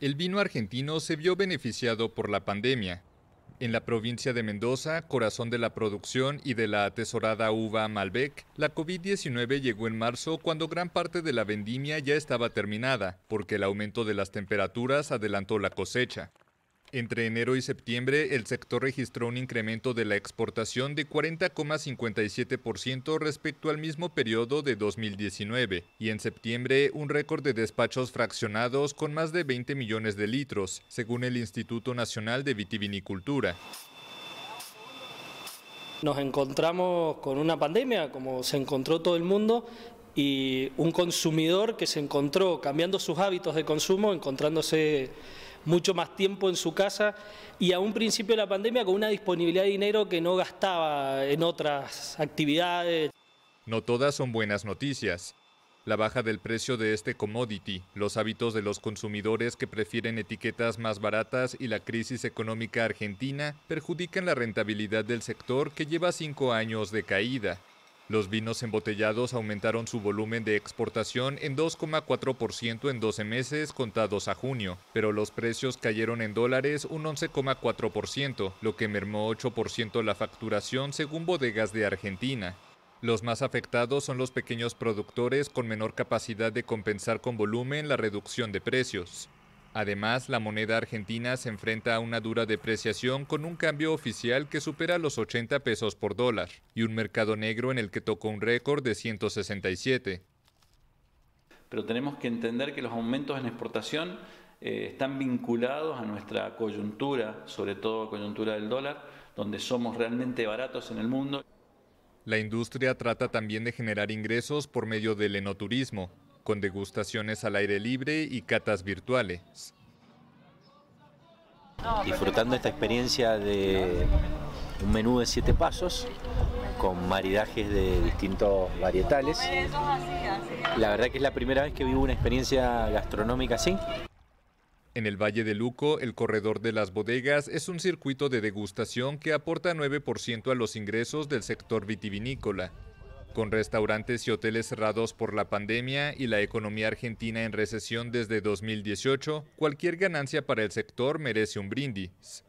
el vino argentino se vio beneficiado por la pandemia. En la provincia de Mendoza, corazón de la producción y de la atesorada uva Malbec, la COVID-19 llegó en marzo cuando gran parte de la vendimia ya estaba terminada, porque el aumento de las temperaturas adelantó la cosecha. Entre enero y septiembre, el sector registró un incremento de la exportación de 40,57% respecto al mismo periodo de 2019 y en septiembre un récord de despachos fraccionados con más de 20 millones de litros, según el Instituto Nacional de Vitivinicultura. Nos encontramos con una pandemia, como se encontró todo el mundo, y un consumidor que se encontró cambiando sus hábitos de consumo, encontrándose mucho más tiempo en su casa y a un principio de la pandemia con una disponibilidad de dinero que no gastaba en otras actividades. No todas son buenas noticias. La baja del precio de este commodity, los hábitos de los consumidores que prefieren etiquetas más baratas y la crisis económica argentina perjudican la rentabilidad del sector que lleva cinco años de caída. Los vinos embotellados aumentaron su volumen de exportación en 2,4% en 12 meses contados a junio, pero los precios cayeron en dólares un 11,4%, lo que mermó 8% la facturación según bodegas de Argentina. Los más afectados son los pequeños productores con menor capacidad de compensar con volumen la reducción de precios. Además, la moneda argentina se enfrenta a una dura depreciación con un cambio oficial que supera los 80 pesos por dólar y un mercado negro en el que tocó un récord de 167. Pero tenemos que entender que los aumentos en exportación eh, están vinculados a nuestra coyuntura, sobre todo coyuntura del dólar, donde somos realmente baratos en el mundo. La industria trata también de generar ingresos por medio del enoturismo, con degustaciones al aire libre y catas virtuales. Disfrutando esta experiencia de un menú de siete pasos con maridajes de distintos varietales. La verdad que es la primera vez que vivo una experiencia gastronómica así. En el Valle de Luco, el corredor de las bodegas es un circuito de degustación que aporta 9% a los ingresos del sector vitivinícola. Con restaurantes y hoteles cerrados por la pandemia y la economía argentina en recesión desde 2018, cualquier ganancia para el sector merece un brindis.